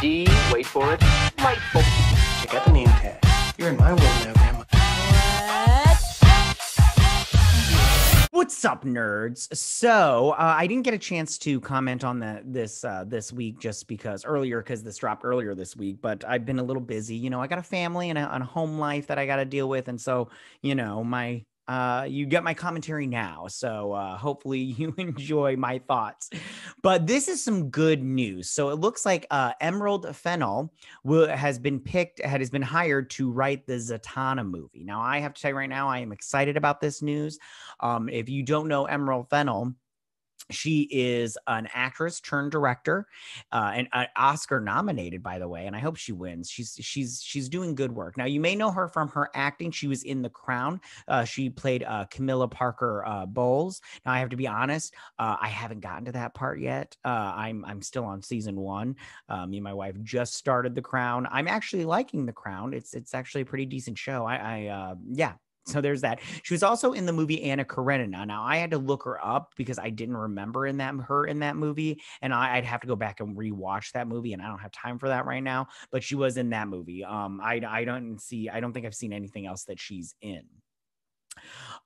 D, wait for it, the name tag. You're in my world now, Grandma. What's up, nerds? So uh, I didn't get a chance to comment on the this uh, this week just because earlier because this dropped earlier this week, but I've been a little busy. You know, I got a family and a, and a home life that I got to deal with, and so you know my uh, you get my commentary now. So uh, hopefully you enjoy my thoughts. But this is some good news. So it looks like uh, Emerald Fennel will, has been picked, has been hired to write the Zatanna movie. Now, I have to tell you right now, I am excited about this news. Um, if you don't know Emerald Fennel, she is an actress turned director, uh, and uh, Oscar nominated, by the way. And I hope she wins. She's she's she's doing good work. Now you may know her from her acting. She was in The Crown. Uh, she played uh, Camilla Parker uh, Bowles. Now I have to be honest, uh, I haven't gotten to that part yet. I'm I'm still on season one. Um, me and my wife just started The Crown. I'm actually liking The Crown. It's it's actually a pretty decent show. I, I yeah, so there's that. She was also in the movie Anna Karenina. Now I had to look her up because I didn't remember in that her in that movie, and I, would have to go back and rewatch that movie, and I don't have time for that right now. But she was in that movie. Um, I I don't see. I don't think I've seen anything else that she's in.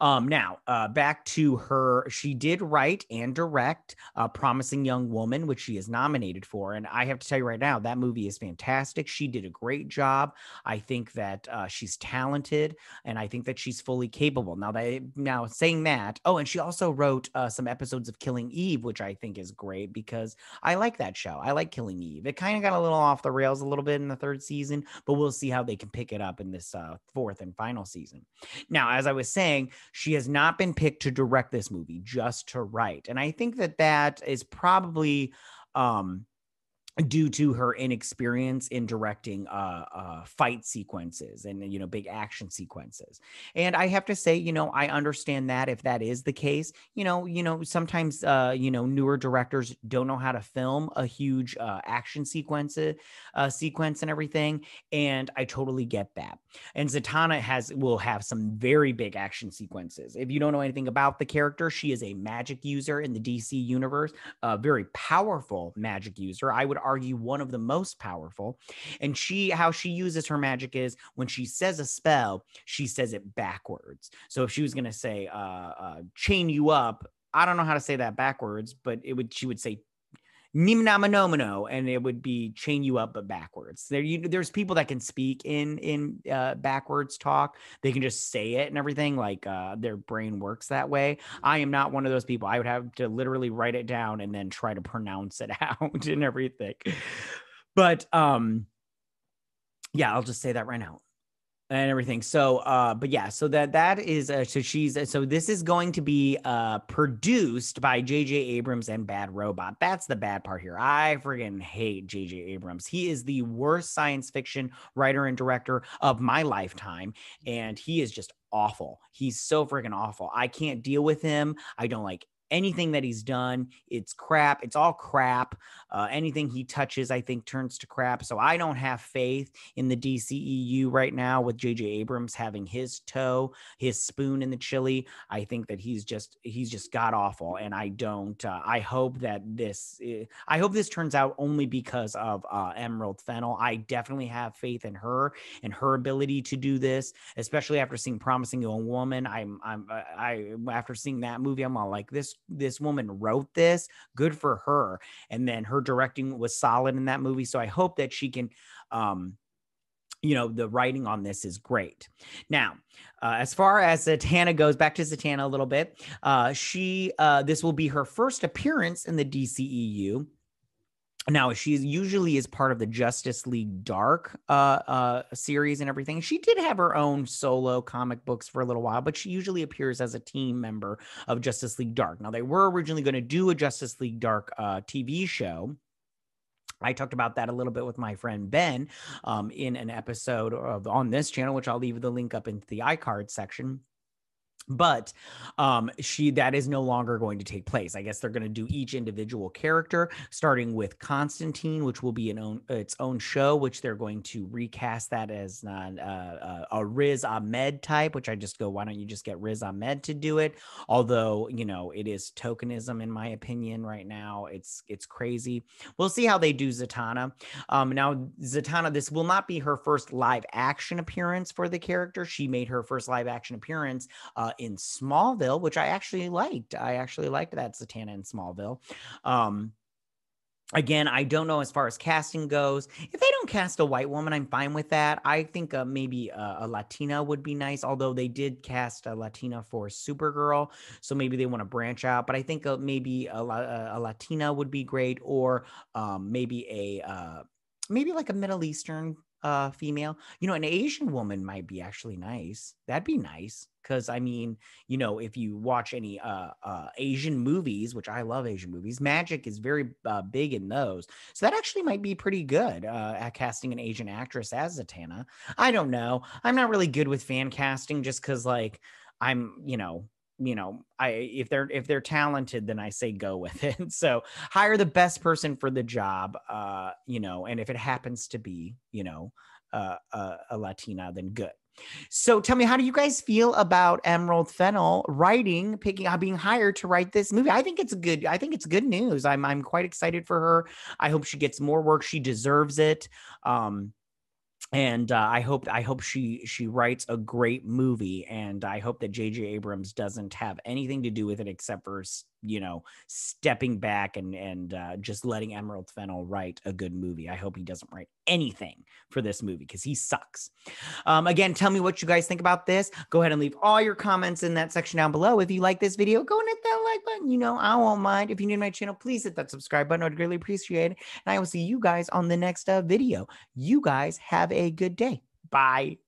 Um, now, uh, back to her. She did write and direct uh, Promising Young Woman, which she is nominated for. And I have to tell you right now, that movie is fantastic. She did a great job. I think that uh, she's talented and I think that she's fully capable. Now, that, now saying that, oh, and she also wrote uh, some episodes of Killing Eve, which I think is great because I like that show. I like Killing Eve. It kind of got a little off the rails a little bit in the third season, but we'll see how they can pick it up in this uh, fourth and final season. Now, as I was saying, she has not been picked to direct this movie, just to write. And I think that that is probably um due to her inexperience in directing uh, uh, fight sequences and you know big action sequences and i have to say you know i understand that if that is the case you know you know sometimes uh, you know newer directors don't know how to film a huge uh, action sequence uh, sequence and everything and i totally get that and zatanna has will have some very big action sequences if you don't know anything about the character she is a magic user in the dc universe a very powerful magic user i would argue one of the most powerful. And she, how she uses her magic is when she says a spell, she says it backwards. So if she was going to say, uh, uh, chain you up, I don't know how to say that backwards, but it would, she would say Nimnamanomano, and it would be chain you up but backwards. There, you, there's people that can speak in in uh, backwards talk. They can just say it and everything. Like uh, their brain works that way. I am not one of those people. I would have to literally write it down and then try to pronounce it out and everything. But um, yeah, I'll just say that right now and everything. So, uh, but yeah, so that that is uh, so she's uh, so this is going to be uh produced by J.J. Abrams and Bad Robot. That's the bad part here. I friggin' hate J.J. Abrams. He is the worst science fiction writer and director of my lifetime, and he is just awful. He's so friggin' awful. I can't deal with him. I don't like anything that he's done, it's crap. It's all crap. Uh, anything he touches, I think, turns to crap. So I don't have faith in the DCEU right now with JJ Abrams having his toe, his spoon in the chili. I think that he's just, he's just god awful. And I don't, uh, I hope that this, eh, I hope this turns out only because of uh, Emerald Fennel. I definitely have faith in her and her ability to do this, especially after seeing Promising Young Woman. I'm, I'm, uh, I, after seeing that movie, I'm all like, this this woman wrote this. Good for her. And then her directing was solid in that movie. So I hope that she can um, you know the writing on this is great now uh, as far as satana goes back to satana a little bit uh, she uh, this will be her first appearance in the dceu now she usually is part of the Justice League Dark uh, uh, series and everything. She did have her own solo comic books for a little while, but she usually appears as a team member of Justice League Dark. Now they were originally going to do a Justice League Dark uh, TV show. I talked about that a little bit with my friend Ben um, in an episode of on this channel, which I'll leave the link up into the iCard section but um she that is no longer going to take place i guess they're going to do each individual character starting with constantine which will be an own its own show which they're going to recast that as not uh, uh, a riz ahmed type which i just go why don't you just get riz ahmed to do it although you know it is tokenism in my opinion right now it's it's crazy we'll see how they do zatanna um now zatanna this will not be her first live action appearance for the character she made her first live action appearance uh, in Smallville, which I actually liked. I actually liked that Satana in Smallville. Um, again, I don't know as far as casting goes. If they don't cast a white woman, I'm fine with that. I think uh, maybe a, uh, a, Latina would be nice, although they did cast a Latina for Supergirl. So maybe they want to branch out, but I think uh, maybe a, uh, a, Latina would be great or um, maybe a. Uh, maybe like a Middle Eastern uh, female. You know, an Asian woman might be actually nice. That'd be nice because I mean, you know, if you watch any uh, uh, Asian movies, which I love Asian movies, magic is very uh, big in those. So that actually might be pretty good uh, at casting an Asian actress as Zatanna. I don't know. I'm not really good with fan casting just because, like, I'm, you know, you know i if they're if they're talented then i say go with it so hire the best person for the job uh you know and if it happens to be you know uh, a, uh, a latina then good so tell me how do you guys feel about emerald fennel writing picking up, uh, being hired to write this movie i think it's good i think it's good news i'm i'm quite excited for her i hope she gets more work she deserves it um and uh, I hope I hope she she writes a great movie, and I hope that J.J. Abrams doesn't have anything to do with it except for you know stepping back and and uh, just letting Emerald Fennel write a good movie. I hope he doesn't write anything for this movie because he sucks. Um, again, tell me what you guys think about this. Go ahead and leave all your comments in that section down below. If you like this video, go and hit that button. You know, I won't mind. If you're new to my channel, please hit that subscribe button. I'd greatly appreciate it. And I will see you guys on the next uh, video. You guys have a good day. Bye.